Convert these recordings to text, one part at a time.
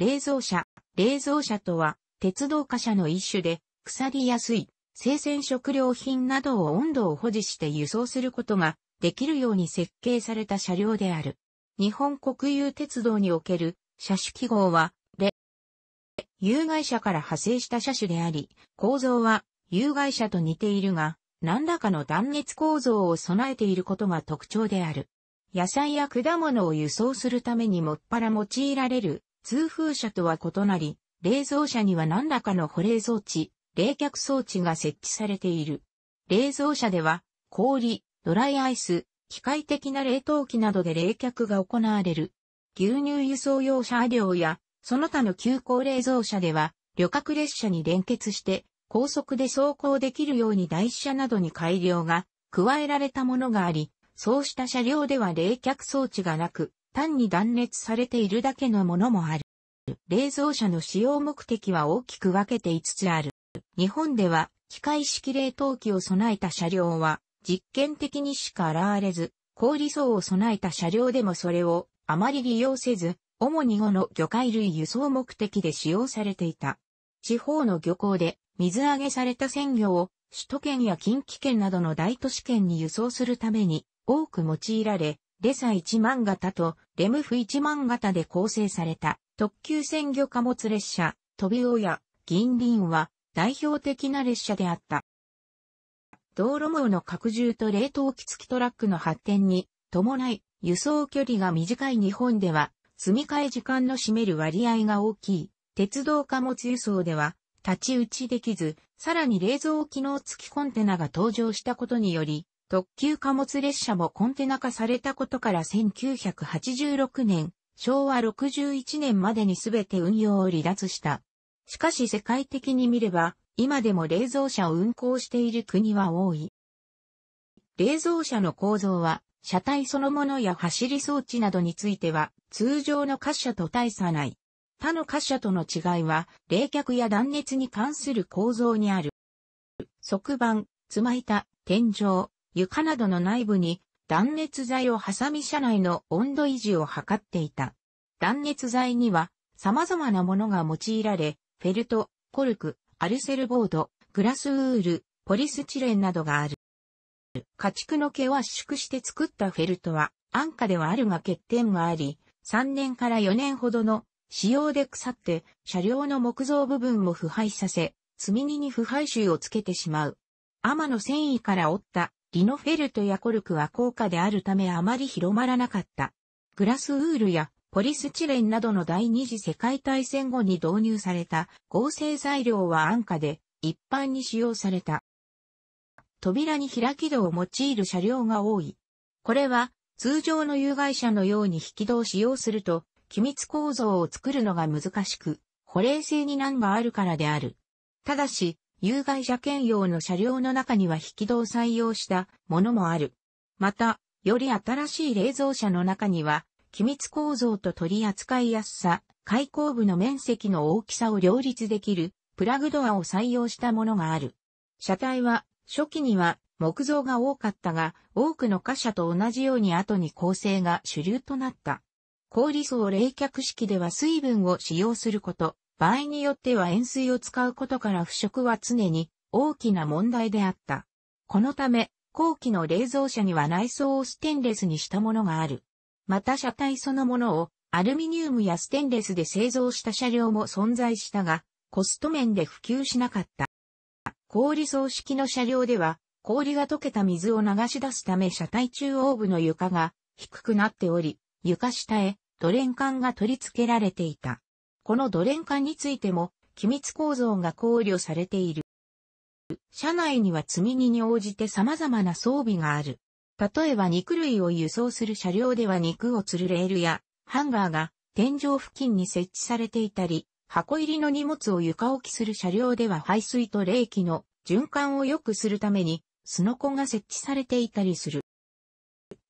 冷蔵車。冷蔵車とは、鉄道貨車の一種で、腐りやすい、生鮮食料品などを温度を保持して輸送することができるように設計された車両である。日本国有鉄道における車種記号は、レ、有害者から派生した車種であり、構造は有害者と似ているが、何らかの断熱構造を備えていることが特徴である。野菜や果物を輸送するためにもっぱら用いられる通風車とは異なり、冷蔵車には何らかの保冷装置、冷却装置が設置されている。冷蔵車では、氷、ドライアイス、機械的な冷凍機などで冷却が行われる。牛乳輸送用車両や、その他の急行冷蔵車では、旅客列車に連結して、高速で走行できるように台車などに改良が加えられたものがあり、そうした車両では冷却装置がなく、単に断熱されているだけのものもある。冷蔵車の使用目的は大きく分けて5つある。日本では機械式冷凍機を備えた車両は実験的にしか現れず、高理想を備えた車両でもそれをあまり利用せず、主に後の魚介類輸送目的で使用されていた。地方の漁港で水揚げされた鮮魚を首都圏や近畿圏などの大都市圏に輸送するために多く用いられ、レサ1万型とレムフ1万型で構成された特急鮮魚貨物列車、ト飛ギン銀輪は代表的な列車であった。道路網の拡充と冷凍機付きトラックの発展に伴い輸送距離が短い日本では積み替え時間の占める割合が大きい鉄道貨物輸送では立ち打ちできず、さらに冷蔵機能付きコンテナが登場したことにより、特急貨物列車もコンテナ化されたことから1986年、昭和61年までに全て運用を離脱した。しかし世界的に見れば、今でも冷蔵車を運行している国は多い。冷蔵車の構造は、車体そのものや走り装置などについては、通常の滑車と大差ない。他の滑車との違いは、冷却や断熱に関する構造にある。側板、つま板、天井、床などの内部に断熱材を挟み車内の温度維持を図っていた。断熱材には様々なものが用いられ、フェルト、コルク、アルセルボード、グラスウール、ポリスチレンなどがある。家畜の毛を圧縮して作ったフェルトは安価ではあるが欠点があり、3年から4年ほどの使用で腐って車両の木造部分も腐敗させ、積み荷に腐敗臭をつけてしまう。天の繊維から折ったリノフェルトやコルクは高価であるためあまり広まらなかった。グラスウールやポリスチレンなどの第二次世界大戦後に導入された合成材料は安価で一般に使用された。扉に開き戸を用いる車両が多い。これは通常の有害者のように引き戸を使用すると機密構造を作るのが難しく、保冷性に難があるからである。ただし、有害車検用の車両の中には引き戸を採用したものもある。また、より新しい冷蔵車の中には、機密構造と取り扱いやすさ、開口部の面積の大きさを両立できる、プラグドアを採用したものがある。車体は、初期には木造が多かったが、多くの貨車と同じように後に構成が主流となった。氷層冷却式では水分を使用すること、場合によっては塩水を使うことから腐食は常に大きな問題であった。このため、後期の冷蔵車には内装をステンレスにしたものがある。また車体そのものをアルミニウムやステンレスで製造した車両も存在したが、コスト面で普及しなかった。氷装式の車両では、氷が溶けた水を流し出すため車体中央部の床が低くなっており、床下へドレン管が取り付けられていた。このドレン管についても、機密構造が考慮されている。車内には積み荷に応じて様々な装備がある。例えば肉類を輸送する車両では肉を吊るレールやハンガーが天井付近に設置されていたり、箱入りの荷物を床置きする車両では排水と冷気の循環を良くするためにスノコが設置されていたりする。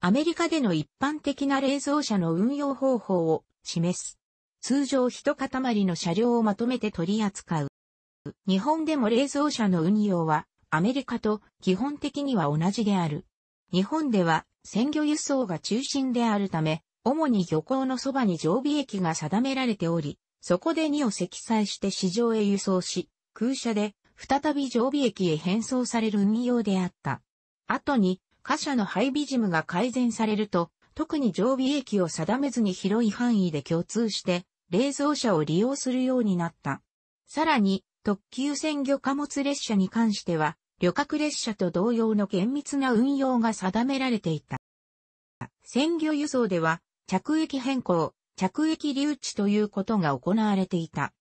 アメリカでの一般的な冷蔵車の運用方法を示す。通常一塊の車両をまとめて取り扱う。日本でも冷蔵車の運用はアメリカと基本的には同じである。日本では鮮魚輸送が中心であるため、主に漁港のそばに常備液が定められており、そこで2を積載して市場へ輸送し、空車で再び常備液へ変装される運用であった。後に、貨車の配備事務が改善されると、特に常備液を定めずに広い範囲で共通して、冷蔵車を利用するようになった。さらに、特急鮮魚貨物列車に関しては、旅客列車と同様の厳密な運用が定められていた。鮮魚輸送では、着液変更、着液留置ということが行われていた。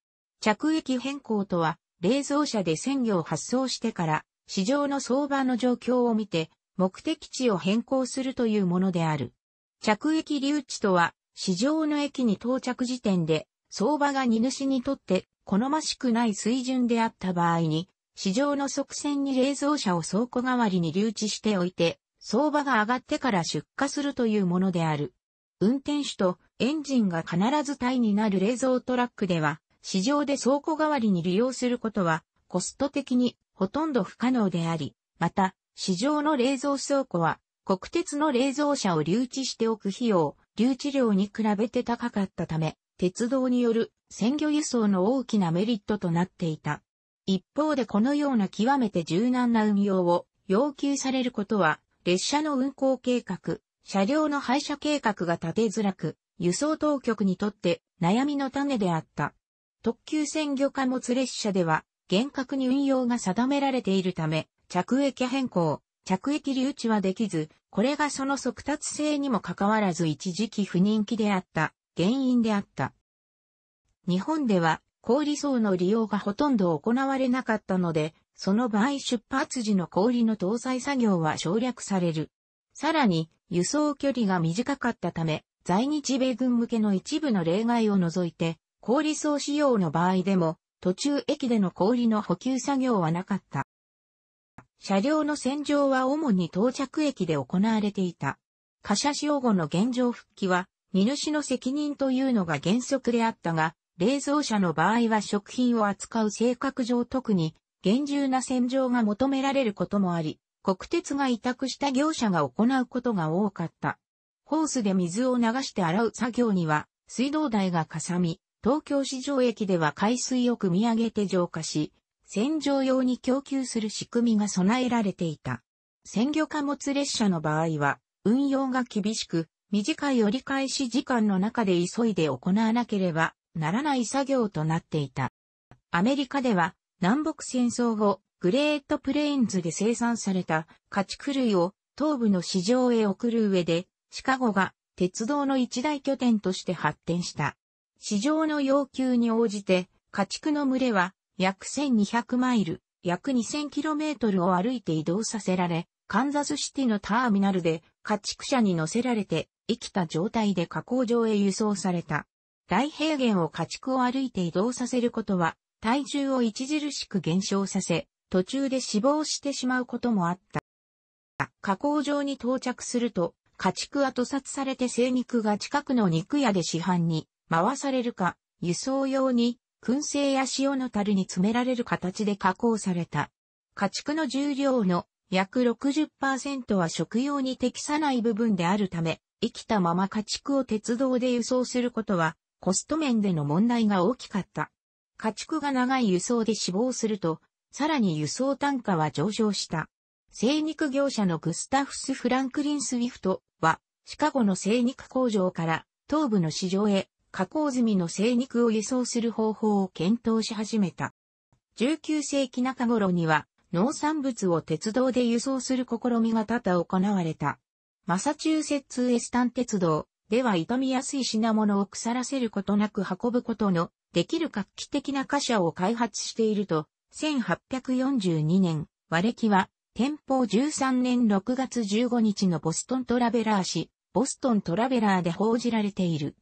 着液変更とは、冷蔵車で鮮魚を発送してから、市場の相場の状況を見て、目的地を変更するというものである。着液留置とは、市場の駅に到着時点で、相場が荷主にとって好ましくない水準であった場合に、市場の側線に冷蔵車を倉庫代わりに留置しておいて、相場が上がってから出荷するというものである。運転手とエンジンが必ず体になる冷蔵トラックでは、市場で倉庫代わりに利用することは、コスト的にほとんど不可能であり、また、市場の冷蔵倉庫は、国鉄の冷蔵車を留置しておく費用、留置量に比べて高かったため、鉄道による鮮魚輸送の大きなメリットとなっていた。一方でこのような極めて柔軟な運用を要求されることは、列車の運行計画、車両の廃車計画が立てづらく、輸送当局にとって悩みの種であった。特急鮮魚貨物列車では、厳格に運用が定められているため、着駅変更、着駅留置はできず、これがその速達性にもかかわらず一時期不人気であった原因であった。日本では氷層の利用がほとんど行われなかったので、その場合出発時の氷の搭載作業は省略される。さらに、輸送距離が短かったため、在日米軍向けの一部の例外を除いて、氷層使用の場合でも、途中駅での氷の補給作業はなかった。車両の洗浄は主に到着駅で行われていた。貨車使用後の現状復帰は、荷主の責任というのが原則であったが、冷蔵車の場合は食品を扱う性格上特に厳重な洗浄が求められることもあり、国鉄が委託した業者が行うことが多かった。ホースで水を流して洗う作業には、水道代がかさみ、東京市場駅では海水を汲み上げて浄化し、洗浄用に供給する仕組みが備えられていた。鮮魚貨物列車の場合は、運用が厳しく、短い折り返し時間の中で急いで行わなければならない作業となっていた。アメリカでは、南北戦争後、グレートプレインズで生産された家畜類を東部の市場へ送る上で、シカゴが鉄道の一大拠点として発展した。市場の要求に応じて、家畜の群れは約1200マイル、約2 0 0 0トルを歩いて移動させられ、カンザスシティのターミナルで家畜車に乗せられて、生きた状態で加工場へ輸送された。大平原を家畜を歩いて移動させることは、体重を著しく減少させ、途中で死亡してしまうこともあった。加工場に到着すると、家畜は屠殺されて生肉が近くの肉屋で市販に回されるか、輸送用に燻製や塩の樽に詰められる形で加工された。家畜の重量の約60%は食用に適さない部分であるため、生きたまま家畜を鉄道で輸送することは、コスト面での問題が大きかった。家畜が長い輸送で死亡すると、さらに輸送単価は上昇した。生肉業者のグスタフス・フランクリン・スウィフトは、シカゴの生肉工場から東部の市場へ加工済みの生肉を輸送する方法を検討し始めた。19世紀中頃には農産物を鉄道で輸送する試みが多々行われた。マサチューセッツエスタン鉄道では傷みやすい品物を腐らせることなく運ぶことのできる画期的な貨車を開発していると、1842年、和暦は、天保13年6月15日のボストントラベラー誌、ボストントラベラーで報じられている。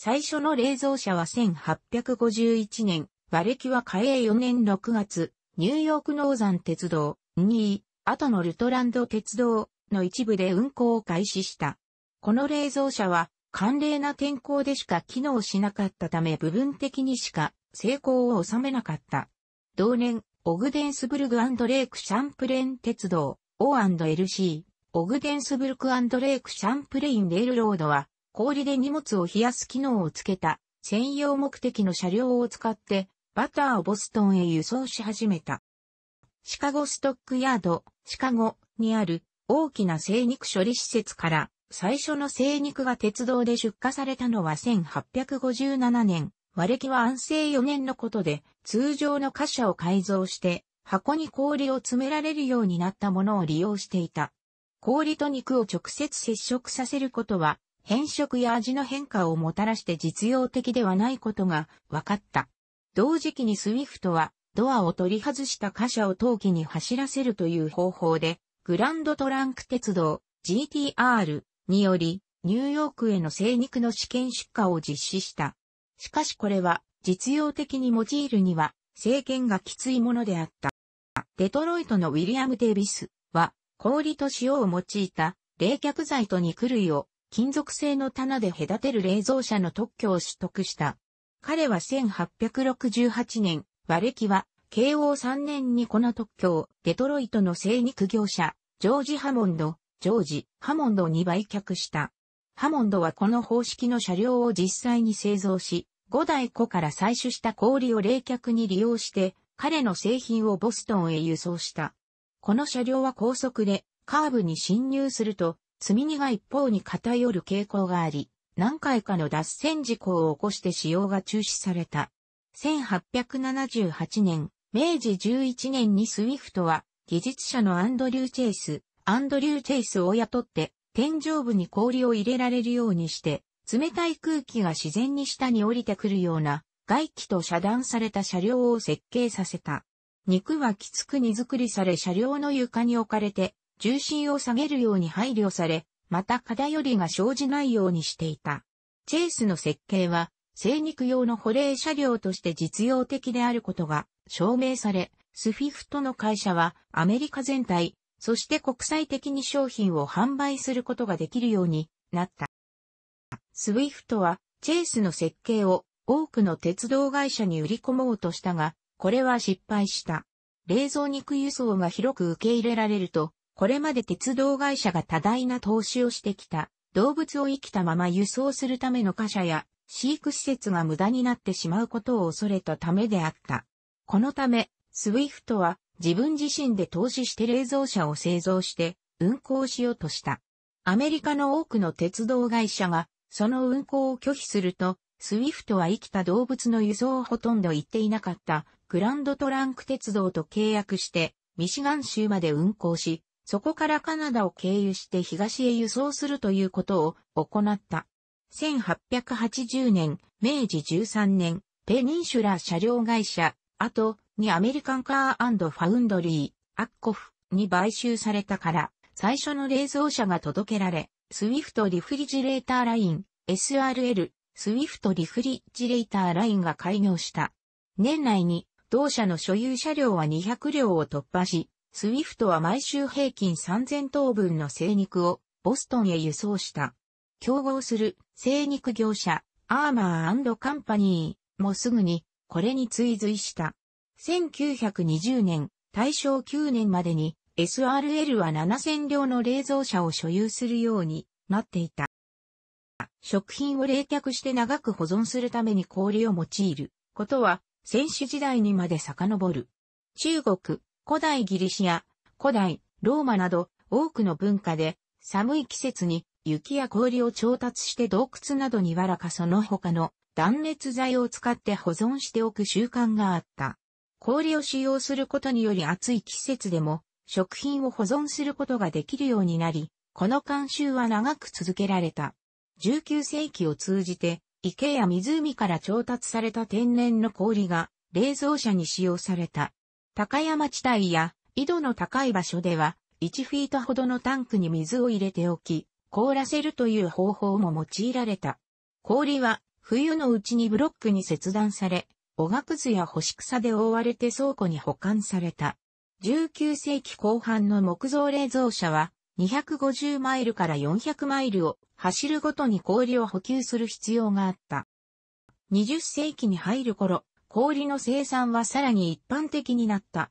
最初の冷蔵車は1851年、馬歴は嘉営4年6月、ニューヨークノーザン鉄道、2後のルトランド鉄道の一部で運行を開始した。この冷蔵車は、寒冷な天候でしか機能しなかったため部分的にしか成功を収めなかった。同年、オグデンスブルグレークシャンプレーン鉄道、O&LC、オグデンスブルクレークシャンプレインレールロードは、氷で荷物を冷やす機能をつけた専用目的の車両を使ってバターをボストンへ輸送し始めた。シカゴストックヤード、シカゴにある大きな生肉処理施設から最初の生肉が鉄道で出荷されたのは1857年、和暦は安政4年のことで通常の貨車を改造して箱に氷を詰められるようになったものを利用していた。氷と肉を直接接触させることは変色や味の変化をもたらして実用的ではないことが分かった。同時期にスウィフトはドアを取り外した貨車を陶器に走らせるという方法で、グランドトランク鉄道 GTR によりニューヨークへの精肉の試験出荷を実施した。しかしこれは実用的に用いるには制限がきついものであった。デトロイトのウィリアム・デイビスは氷と塩を用いた冷却剤と肉類を金属製の棚で隔てる冷蔵車の特許を取得した。彼は1868年、和暦は、慶応3年にこの特許を、デトロイトの精肉業者、ジョージ・ハモンド、ジョージ・ハモンドに売却した。ハモンドはこの方式の車両を実際に製造し、五代湖から採取した氷を冷却に利用して、彼の製品をボストンへ輸送した。この車両は高速で、カーブに侵入すると、積み荷が一方に偏る傾向があり、何回かの脱線事故を起こして使用が中止された。1878年、明治11年にスウィフトは、技術者のアンドリュー・チェイス、アンドリュー・チェイスを雇って、天井部に氷を入れられるようにして、冷たい空気が自然に下に降りてくるような、外気と遮断された車両を設計させた。肉はきつく荷造りされ車両の床に置かれて、重心を下げるように配慮され、また偏りが生じないようにしていた。チェイスの設計は、生肉用の保冷車両として実用的であることが証明され、スフィフトの会社はアメリカ全体、そして国際的に商品を販売することができるようになった。スウィフトはチェイスの設計を多くの鉄道会社に売り込もうとしたが、これは失敗した。冷蔵肉輸送が広く受け入れられると、これまで鉄道会社が多大な投資をしてきた、動物を生きたまま輸送するための貨車や、飼育施設が無駄になってしまうことを恐れたためであった。このため、スウィフトは自分自身で投資して冷蔵車を製造して運行しようとした。アメリカの多くの鉄道会社がその運行を拒否すると、スウィフトは生きた動物の輸送をほとんど行っていなかったグランドトランク鉄道と契約してミシガン州まで運行し、そこからカナダを経由して東へ輸送するということを行った。1880年、明治13年、ペニンシュラ車両会社、あと、にアメリカンカーファウンドリー、アッコフに買収されたから、最初の冷蔵車が届けられ、スウィフトリフリジレーターライン、SRL、スウィフトリフリジレーターラインが開業した。年内に、同社の所有車両は200両を突破し、スウィフトは毎週平均3000頭分の生肉をボストンへ輸送した。競合する生肉業者アーマーカンパニーもすぐにこれに追随した。1920年、大正9年までに SRL は7000両の冷蔵車を所有するようになっていた。食品を冷却して長く保存するために氷を用いることは、戦死時代にまで遡る。中国、古代ギリシア、古代、ローマなど多くの文化で寒い季節に雪や氷を調達して洞窟などにわらかその他の断熱材を使って保存しておく習慣があった。氷を使用することにより暑い季節でも食品を保存することができるようになり、この慣習は長く続けられた。19世紀を通じて池や湖から調達された天然の氷が冷蔵車に使用された。高山地帯や井戸の高い場所では、1フィートほどのタンクに水を入れておき、凍らせるという方法も用いられた。氷は冬のうちにブロックに切断され、おがくずや干し草で覆われて倉庫に保管された。19世紀後半の木造冷蔵車は250マイルから400マイルを走るごとに氷を補給する必要があった。20世紀に入る頃、氷の生産はさらに一般的になった。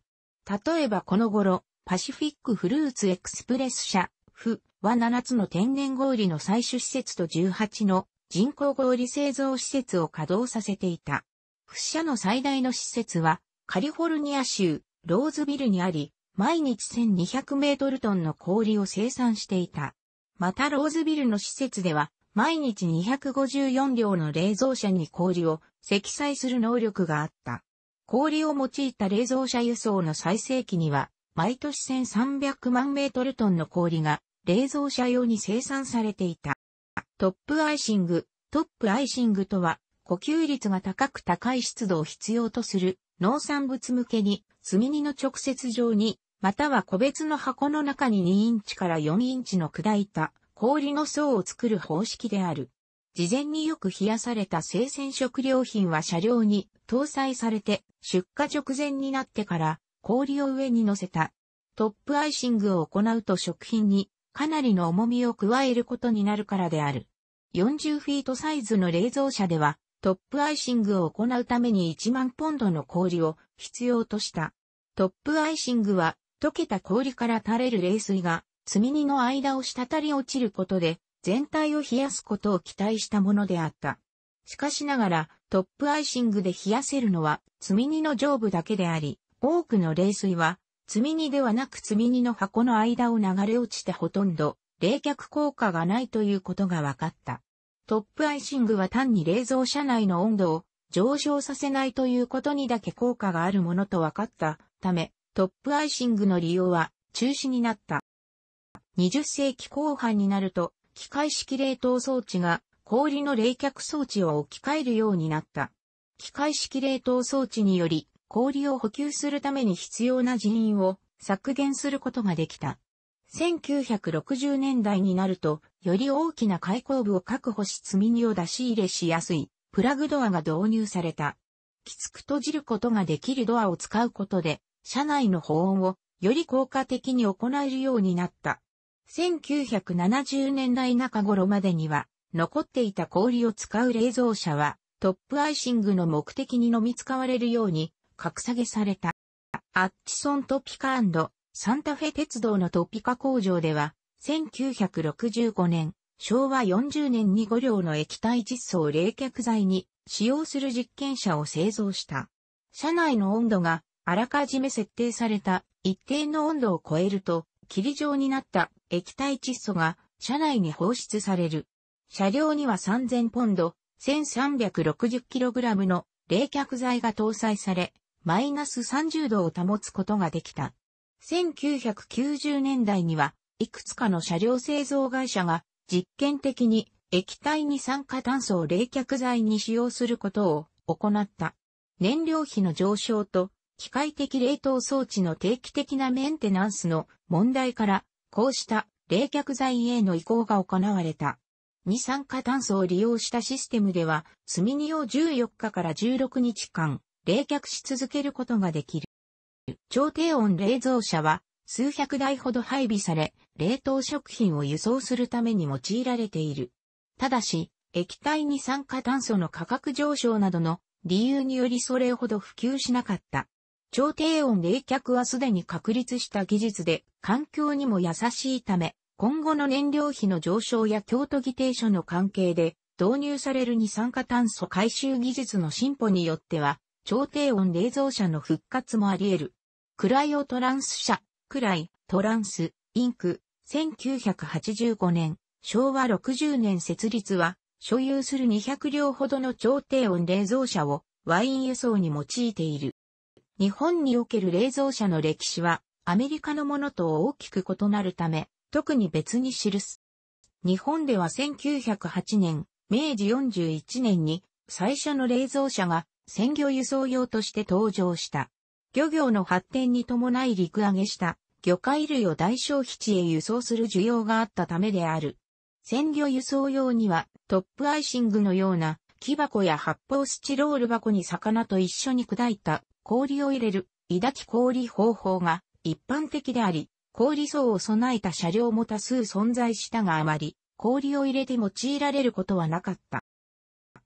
例えばこの頃、パシフィックフルーツエクスプレス社、フは7つの天然氷の採取施設と18の人工氷製造施設を稼働させていた。フ社の最大の施設はカリフォルニア州ローズビルにあり、毎日1200メートルトンの氷を生産していた。またローズビルの施設では毎日254両の冷蔵車に氷を積載する能力があった。氷を用いた冷蔵車輸送の最盛期には、毎年1300万メートルトンの氷が冷蔵車用に生産されていた。トップアイシング、トップアイシングとは、呼吸率が高く高い湿度を必要とする農産物向けに、積荷の直接上に、または個別の箱の中に2インチから4インチの砕いた氷の層を作る方式である。事前によく冷やされた生鮮食料品は車両に搭載されて出荷直前になってから氷を上に乗せたトップアイシングを行うと食品にかなりの重みを加えることになるからである。40フィートサイズの冷蔵車ではトップアイシングを行うために1万ポンドの氷を必要とした。トップアイシングは溶けた氷から垂れる冷水が積み荷の間を滴り落ちることで、全体を冷やすことを期待したものであった。しかしながら、トップアイシングで冷やせるのは、積み荷の上部だけであり、多くの冷水は、積み荷ではなく積み荷の箱の間を流れ落ちてほとんど、冷却効果がないということが分かった。トップアイシングは単に冷蔵車内の温度を上昇させないということにだけ効果があるものと分かったため、トップアイシングの利用は中止になった。20世紀後半になると、機械式冷凍装置が氷の冷却装置を置き換えるようになった。機械式冷凍装置により、氷を補給するために必要な人員を削減することができた。1960年代になると、より大きな開口部を確保し積み荷を出し入れしやすい、プラグドアが導入された。きつく閉じることができるドアを使うことで、車内の保温をより効果的に行えるようになった。1970年代中頃までには、残っていた氷を使う冷蔵車は、トップアイシングの目的に飲み使われるように、格下げされた。アッチソントピカサンタフェ鉄道のトピカ工場では、1965年、昭和40年に5両の液体窒素を冷却剤に使用する実験車を製造した。車内の温度があらかじめ設定された一定の温度を超えると、霧状になった液体窒素が車内に放出される。車両には3000ポンド、1360kg の冷却剤が搭載され、マイナス30度を保つことができた。1990年代には、いくつかの車両製造会社が実験的に液体二酸化炭素を冷却剤に使用することを行った。燃料費の上昇と機械的冷凍装置の定期的なメンテナンスの問題からこうした冷却剤への移行が行われた。二酸化炭素を利用したシステムでは、炭み荷を14日から16日間、冷却し続けることができる。超低温冷蔵車は、数百台ほど配備され、冷凍食品を輸送するために用いられている。ただし、液体二酸化炭素の価格上昇などの理由によりそれほど普及しなかった。超低温冷却はすでに確立した技術で、環境にも優しいため、今後の燃料費の上昇や京都議定書の関係で、導入される二酸化炭素回収技術の進歩によっては、超低温冷蔵車の復活もあり得る。クライオトランス社、クライ、トランス、インク、1985年、昭和60年設立は、所有する200両ほどの超低温冷蔵車をワイン輸送に用いている。日本における冷蔵車の歴史は、アメリカのものと大きく異なるため、特に別に記す。日本では1908年、明治41年に最初の冷蔵車が鮮魚輸送用として登場した。漁業の発展に伴い陸揚げした魚介類を大消費地へ輸送する需要があったためである。鮮魚輸送用にはトップアイシングのような木箱や発泡スチロール箱に魚と一緒に砕いた氷を入れる、抱き氷方法が一般的であり、氷層を備えた車両も多数存在したがあまり、氷を入れて用いられることはなかった。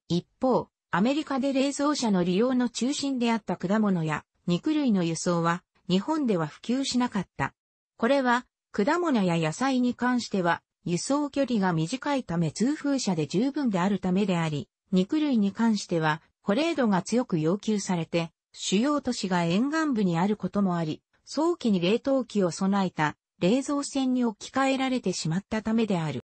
一方、アメリカで冷蔵車の利用の中心であった果物や肉類の輸送は、日本では普及しなかった。これは、果物や野菜に関しては、輸送距離が短いため通風車で十分であるためであり、肉類に関しては、保冷度が強く要求されて、主要都市が沿岸部にあることもあり、早期に冷凍機を備えた冷蔵船に置き換えられてしまったためである。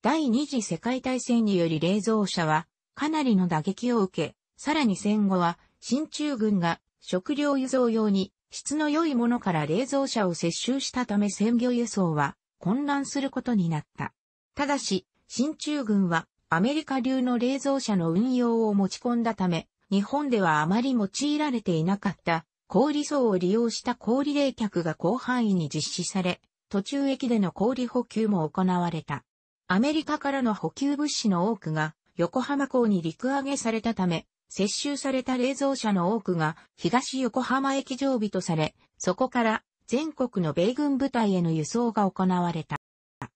第二次世界大戦により冷蔵車はかなりの打撃を受け、さらに戦後は新中軍が食料輸送用に質の良いものから冷蔵車を接収したため鮮魚輸送は混乱することになった。ただし、新中軍はアメリカ流の冷蔵車の運用を持ち込んだため、日本ではあまり用いられていなかった氷層を利用した氷冷却が広範囲に実施され、途中駅での氷補給も行われた。アメリカからの補給物資の多くが横浜港に陸揚げされたため、接収された冷蔵車の多くが東横浜駅常備とされ、そこから全国の米軍部隊への輸送が行われた。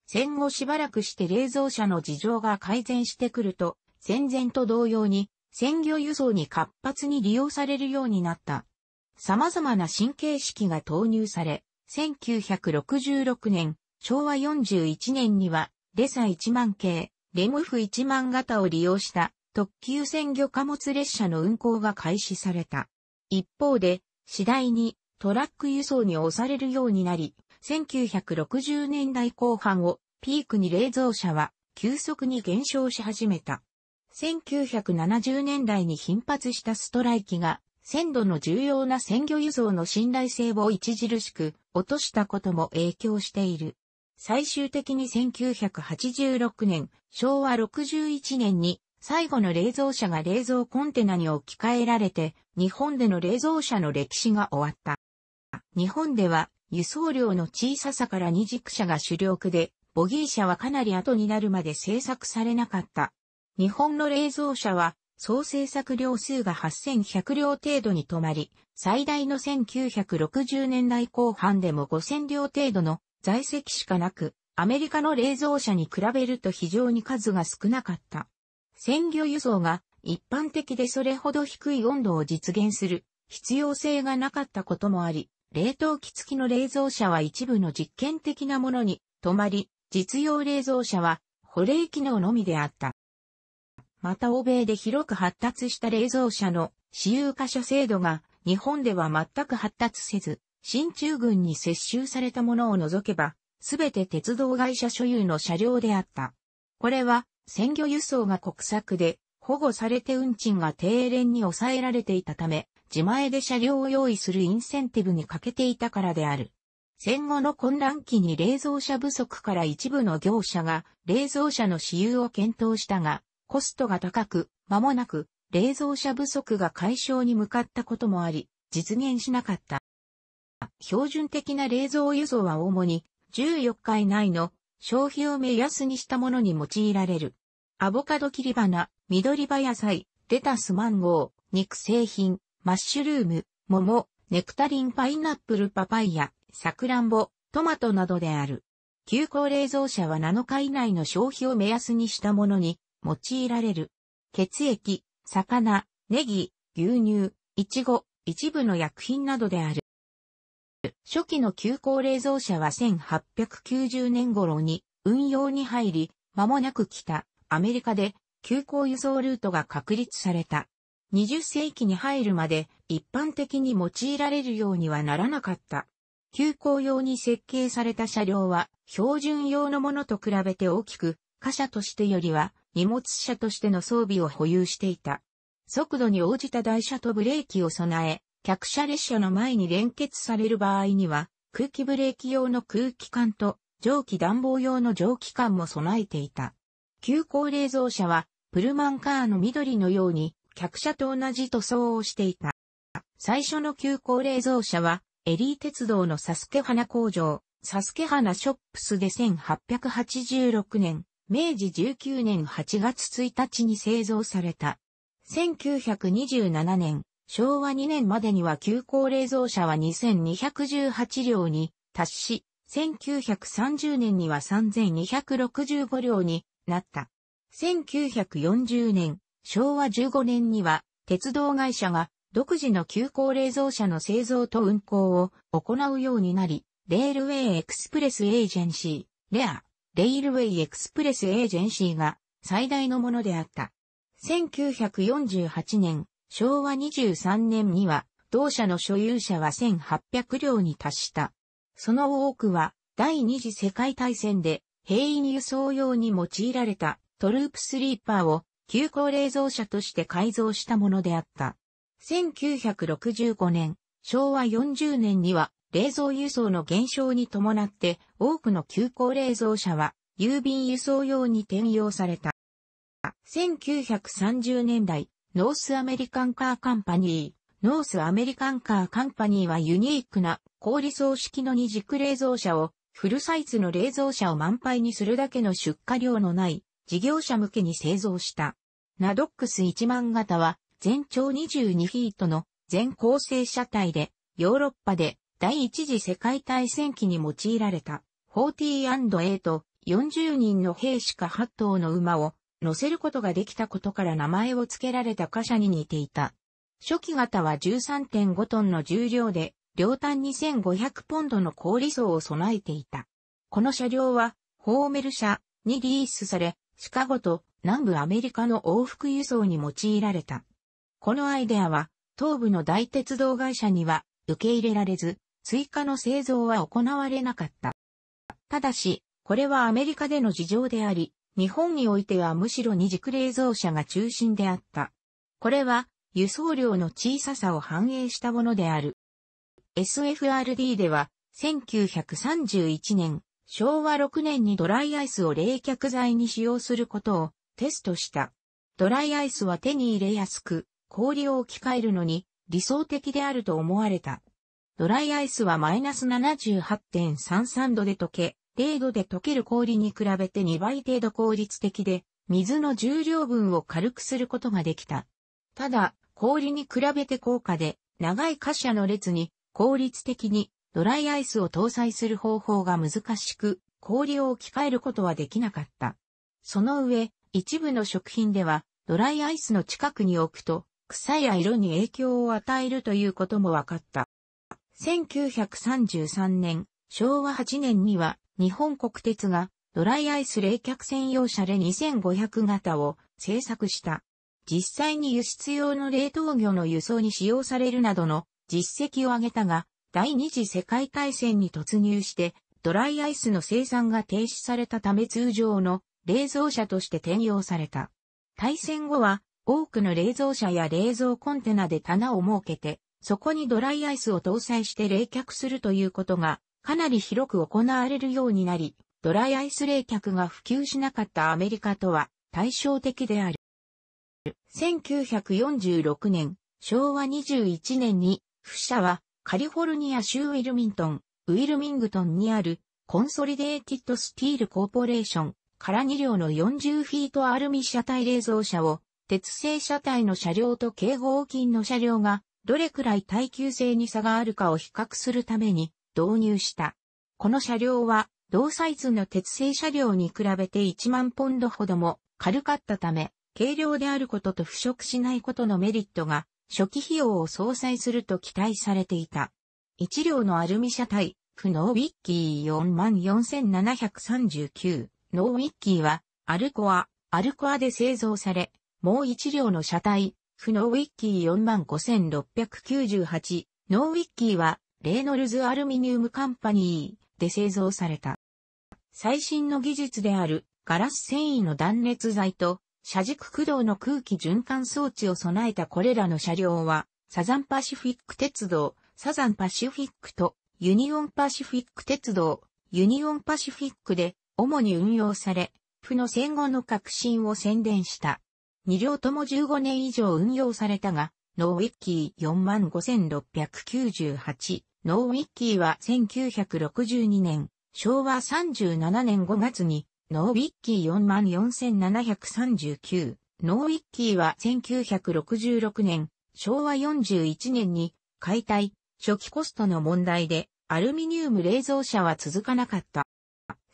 戦後しばらくして冷蔵車の事情が改善してくると、戦前と同様に鮮魚輸送に活発に利用されるようになった。様々な新形式が投入され、1966年、昭和41年には、レサ1万系、レムフ1万型を利用した特急鮮魚貨物列車の運行が開始された。一方で、次第にトラック輸送に押されるようになり、1960年代後半をピークに冷蔵車は急速に減少し始めた。1970年代に頻発したストライキが、鮮度の重要な鮮魚輸送の信頼性を著しく落としたことも影響している。最終的に1986年、昭和61年に最後の冷蔵車が冷蔵コンテナに置き換えられて、日本での冷蔵車の歴史が終わった。日本では輸送量の小ささから二軸車が主力で、ボギー車はかなり後になるまで製作されなかった。日本の冷蔵車は、総製作量数が8100両程度に止まり、最大の1960年代後半でも5000両程度の在籍しかなく、アメリカの冷蔵車に比べると非常に数が少なかった。鮮魚輸送が一般的でそれほど低い温度を実現する必要性がなかったこともあり、冷凍機付きの冷蔵車は一部の実験的なものに止まり、実用冷蔵車は保冷機能のみであった。また欧米で広く発達した冷蔵車の私有化所制度が日本では全く発達せず、新中軍に接収されたものを除けば、すべて鉄道会社所有の車両であった。これは、鮮魚輸送が国策で、保護されて運賃が低廉に抑えられていたため、自前で車両を用意するインセンティブに欠けていたからである。戦後の混乱期に冷蔵車不足から一部の業者が冷蔵車の使用を検討したが、コストが高く、間もなく冷蔵車不足が解消に向かったこともあり、実現しなかった。標準的な冷蔵輸送は主に14日以内の消費を目安にしたものに用いられる。アボカド切り花、緑葉野菜、レタスマンゴー、肉製品、マッシュルーム、桃、ネクタリンパイナップルパパイヤ、サクランボ、トマトなどである。休校冷蔵車は7日以内の消費を目安にしたものに用いられる。血液、魚、ネギ、牛乳、イチゴ、一部の薬品などである。初期の急行冷蔵車は1890年頃に運用に入り、間もなく来たアメリカで急行輸送ルートが確立された。20世紀に入るまで一般的に用いられるようにはならなかった。急行用に設計された車両は標準用のものと比べて大きく貨車としてよりは荷物車としての装備を保有していた。速度に応じた台車とブレーキを備え、客車列車の前に連結される場合には、空気ブレーキ用の空気管と蒸気暖房用の蒸気管も備えていた。急行冷蔵車は、プルマンカーの緑のように、客車と同じ塗装をしていた。最初の急行冷蔵車は、エリー鉄道のサスケ花工場、サスケ花ショップスで1886年、明治19年8月1日に製造された。1927年、昭和2年までには急行冷蔵車は2218両に達し、1930年には3265両になった。1940年、昭和15年には鉄道会社が独自の急行冷蔵車の製造と運行を行うようになり、レールウェイエクスプレスエージェンシー、レア、レイルウェイエクスプレスエージェンシーが最大のものであった。1948年、昭和23年には、同社の所有者は1800両に達した。その多くは、第二次世界大戦で、兵員輸送用に用いられたトループスリーパーを急行冷蔵車として改造したものであった。1965年、昭和40年には冷蔵輸送の減少に伴って多くの急行冷蔵車は郵便輸送用に転用された。1930年代、ノースアメリカンカーカンパニー、ノースアメリカンカーカンパニーはユニークな高理想式の二軸冷蔵車をフルサイズの冷蔵車を満杯にするだけの出荷量のない事業者向けに製造した。ナドックス1万型は全長22フィートの全構成車体でヨーロッパで第一次世界大戦期に用いられた 40&A と40人の兵士か8頭の馬を乗せることができたことから名前を付けられた貨車に似ていた。初期型は13.5トンの重量で、両端2500ポンドの氷層を備えていた。この車両は、ホーメル車にリースされ、シカゴと南部アメリカの往復輸送に用いられた。このアイデアは、東部の大鉄道会社には受け入れられず、追加の製造は行われなかった。ただし、これはアメリカでの事情であり、日本においてはむしろ二軸冷蔵車が中心であった。これは輸送量の小ささを反映したものである。SFRD では1931年、昭和6年にドライアイスを冷却剤に使用することをテストした。ドライアイスは手に入れやすく、氷を置き換えるのに理想的であると思われた。ドライアイスはマイナス78.33度で溶け、0度で溶ける氷に比べて2倍程度効率的で、水の重量分を軽くすることができた。ただ、氷に比べて高価で、長い貨車の列に効率的にドライアイスを搭載する方法が難しく、氷を置き換えることはできなかった。その上、一部の食品では、ドライアイスの近くに置くと、草や色に影響を与えるということも分かった。1933年、昭和8年には日本国鉄がドライアイス冷却専用車で2500型を製作した。実際に輸出用の冷凍魚の輸送に使用されるなどの実績を上げたが、第二次世界大戦に突入してドライアイスの生産が停止されたため通常の冷蔵車として転用された。大戦後は多くの冷蔵車や冷蔵コンテナで棚を設けてそこにドライアイスを搭載して冷却するということが、かなり広く行われるようになり、ドライアイス冷却が普及しなかったアメリカとは対照的である。1946年、昭和21年に、フ社はカリフォルニア州ウィルミントン、ウィルミングトンにあるコンソリデーティッドスティールコーポレーションから2両の40フィートアルミ車体冷蔵車を鉄製車体の車両と警報金の車両がどれくらい耐久性に差があるかを比較するために導入した。この車両は同サイズの鉄製車両に比べて1万ポンドほども軽かったため、軽量であることと腐食しないことのメリットが初期費用を相殺すると期待されていた。1両のアルミ車体、不ノーウィッキー44739ノーウィッキーはアルコア、アルコアで製造され、もう1両の車体、フノウィッキー45698、ノーウィッキーは、レーノルズアルミニウムカンパニーで製造された。最新の技術であるガラス繊維の断熱材と車軸駆動の空気循環装置を備えたこれらの車両は、サザンパシフィック鉄道、サザンパシフィックとユニオンパシフィック鉄道、ユニオンパシフィックで主に運用され、負の戦後の革新を宣伝した。2両とも15年以上運用されたが、ノーウィッキー45698。ノーウィッキーは1962年、昭和37年5月に、ノーウィッキー44739。ノーウィッキーは1966年、昭和41年に、解体、初期コストの問題で、アルミニウム冷蔵車は続かなかった。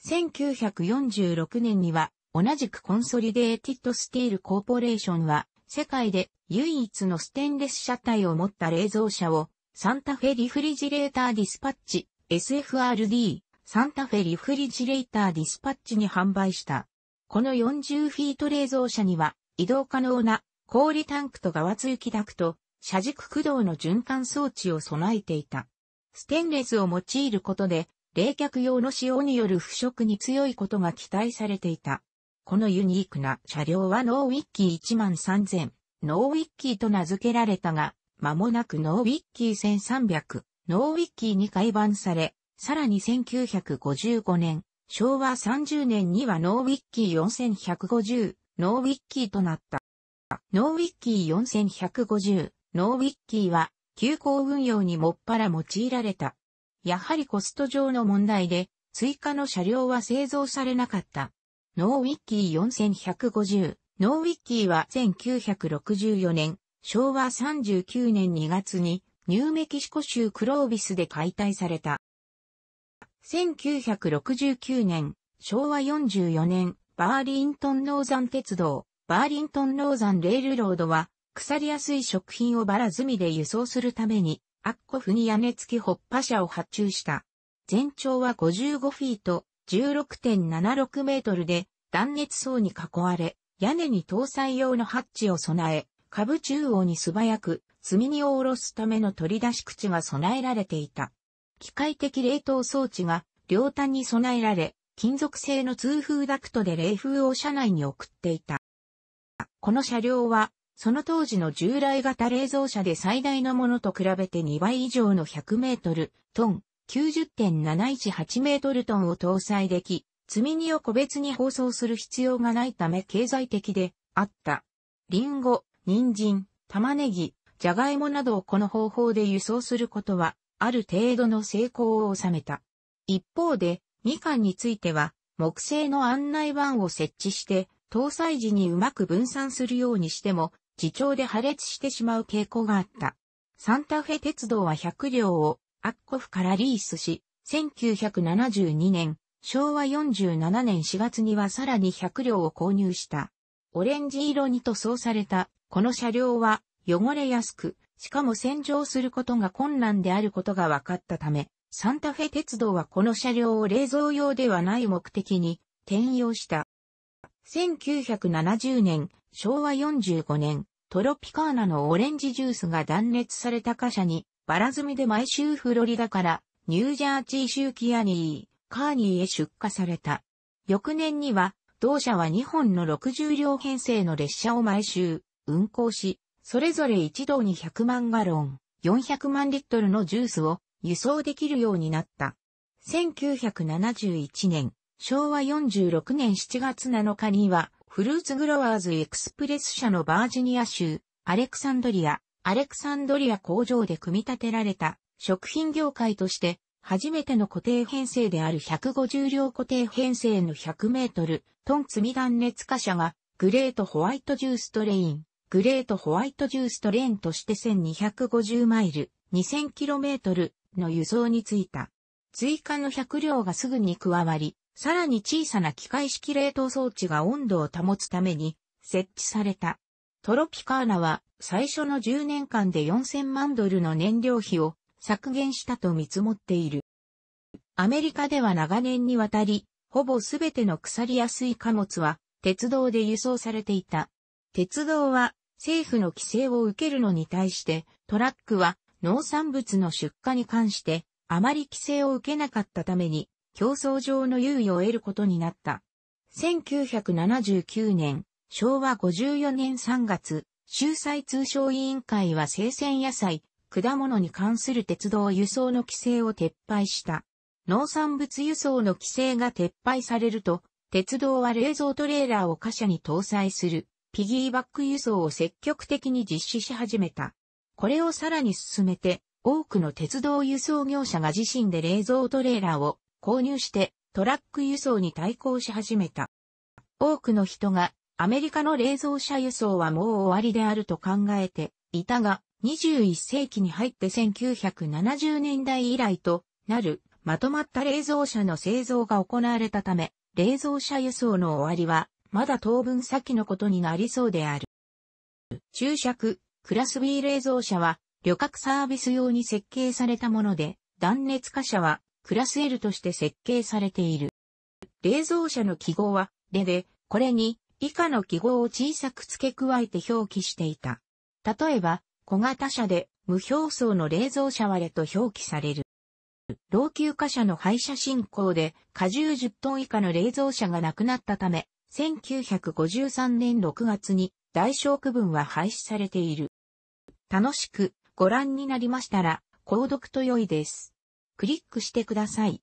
1946年には、同じくコンソリデーティッドスティールコーポレーションは、世界で唯一のステンレス車体を持った冷蔵車を、サンタフェリフリジレーターディスパッチ、SFRD、サンタフェリフリジレーターディスパッチに販売した。この40フィート冷蔵車には、移動可能な氷タンクとつゆきダクト、車軸駆動の循環装置を備えていた。ステンレスを用いることで、冷却用の使用による腐食に強いことが期待されていた。このユニークな車両はノーウィッキー1万3000、ノーウィッキーと名付けられたが、間もなくノーウィッキー1300、ノーウィッキーに改版され、さらに1955年、昭和30年にはノーウィッキー4150、ノーウィッキーとなった。ノーウィッキー4150、ノーウィッキーは、急行運用にもっぱら用いられた。やはりコスト上の問題で、追加の車両は製造されなかった。ノーウィッキー4150。ノーウィッキーは1964年、昭和39年2月に、ニューメキシコ州クロービスで解体された。1969年、昭和44年、バーリントンノーザン鉄道、バーリントンノーザンレールロードは、腐りやすい食品をバラ積みで輸送するために、アッコフに屋根付きホッパ車を発注した。全長は55フィート、16.76メートルで断熱層に囲われ、屋根に搭載用のハッチを備え、下部中央に素早く積み荷を下ろすための取り出し口が備えられていた。機械的冷凍装置が両端に備えられ、金属製の通風ダクトで冷風を車内に送っていた。この車両は、その当時の従来型冷蔵車で最大のものと比べて2倍以上の100メートル、トン、90.718メートルトンを搭載でき、積み荷を個別に包装する必要がないため経済的であった。リンゴ、人参、玉ねぎ、ジャガイモなどをこの方法で輸送することは、ある程度の成功を収めた。一方で、みかんについては、木製の案内板を設置して、搭載時にうまく分散するようにしても、自重で破裂してしまう傾向があった。サンタフェ鉄道は100両をアッコフからリースし、1972年、昭和47年4月にはさらに100両を購入した。オレンジ色に塗装された、この車両は汚れやすく、しかも洗浄することが困難であることが分かったため、サンタフェ鉄道はこの車両を冷蔵用ではない目的に転用した。1970年、昭和45年、トロピカーナのオレンジジュースが断熱された貨車にバラ積みで毎週フロリダからニュージャージー州キアニー、カーニーへ出荷された。翌年には、同社は2本の60両編成の列車を毎週運行し、それぞれ一度に100万ガロン、400万リットルのジュースを輸送できるようになった。1971年、昭和46年7月7日には、フルーツグロワーズエクスプレス社のバージニア州、アレクサンドリア、アレクサンドリア工場で組み立てられた食品業界として初めての固定編成である150両固定編成の100メートルトン積み断熱貨車がグレートホワイトジューストレイン、グレートホワイトジューストレインとして1250マイル 2000km の輸送についた。追加の100両がすぐに加わり、さらに小さな機械式冷凍装置が温度を保つために設置された。トロピカーナは最初の10年間で4000万ドルの燃料費を削減したと見積もっている。アメリカでは長年にわたり、ほぼすべての腐りやすい貨物は鉄道で輸送されていた。鉄道は政府の規制を受けるのに対してトラックは農産物の出荷に関してあまり規制を受けなかったために競争上の優位を得ることになった。1979年、昭和54年3月、秀才通商委員会は生鮮野菜、果物に関する鉄道輸送の規制を撤廃した。農産物輸送の規制が撤廃されると、鉄道は冷蔵トレーラーを貨車に搭載するピギーバック輸送を積極的に実施し始めた。これをさらに進めて、多くの鉄道輸送業者が自身で冷蔵トレーラーを購入してトラック輸送に対抗し始めた。多くの人がアメリカの冷蔵車輸送はもう終わりであると考えていたが、21世紀に入って1970年代以来となるまとまった冷蔵車の製造が行われたため、冷蔵車輸送の終わりはまだ当分先のことになりそうである。注釈、クラス B 冷蔵車は旅客サービス用に設計されたもので、断熱化車はクラス L として設計されている。冷蔵車の記号は、レで、これに、以下の記号を小さく付け加えて表記していた。例えば、小型車で無表層の冷蔵車割れと表記される。老朽化車の廃車進行で荷重10トン以下の冷蔵車がなくなったため、1953年6月に代償区分は廃止されている。楽しくご覧になりましたら、購読と良いです。クリックしてください。